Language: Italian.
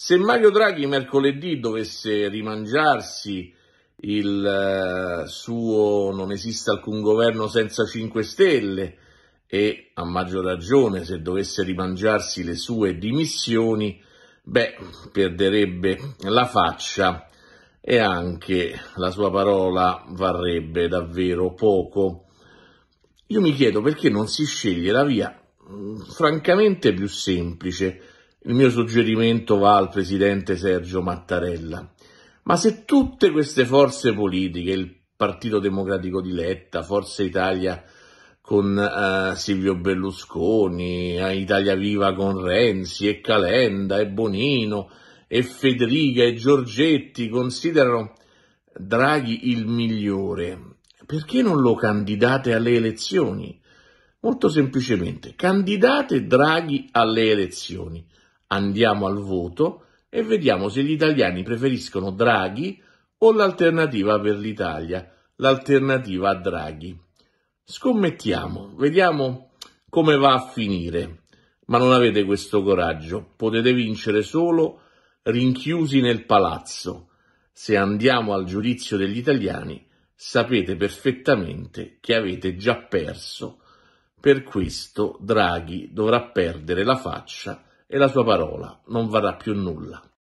Se Mario Draghi mercoledì dovesse rimangiarsi il eh, suo non esiste alcun governo senza 5 Stelle e a maggior ragione se dovesse rimangiarsi le sue dimissioni, beh, perderebbe la faccia e anche la sua parola varrebbe davvero poco. Io mi chiedo perché non si sceglie la via mm, francamente più semplice il mio suggerimento va al presidente Sergio Mattarella. Ma se tutte queste forze politiche, il Partito Democratico di Letta, Forza Italia con eh, Silvio Berlusconi, eh, Italia Viva con Renzi e Calenda e Bonino e Federica e Giorgetti considerano Draghi il migliore, perché non lo candidate alle elezioni? Molto semplicemente, candidate Draghi alle elezioni. Andiamo al voto e vediamo se gli italiani preferiscono Draghi o l'alternativa per l'Italia, l'alternativa a Draghi. Scommettiamo, vediamo come va a finire. Ma non avete questo coraggio, potete vincere solo rinchiusi nel palazzo. Se andiamo al giudizio degli italiani, sapete perfettamente che avete già perso. Per questo Draghi dovrà perdere la faccia e la sua parola non varrà più nulla.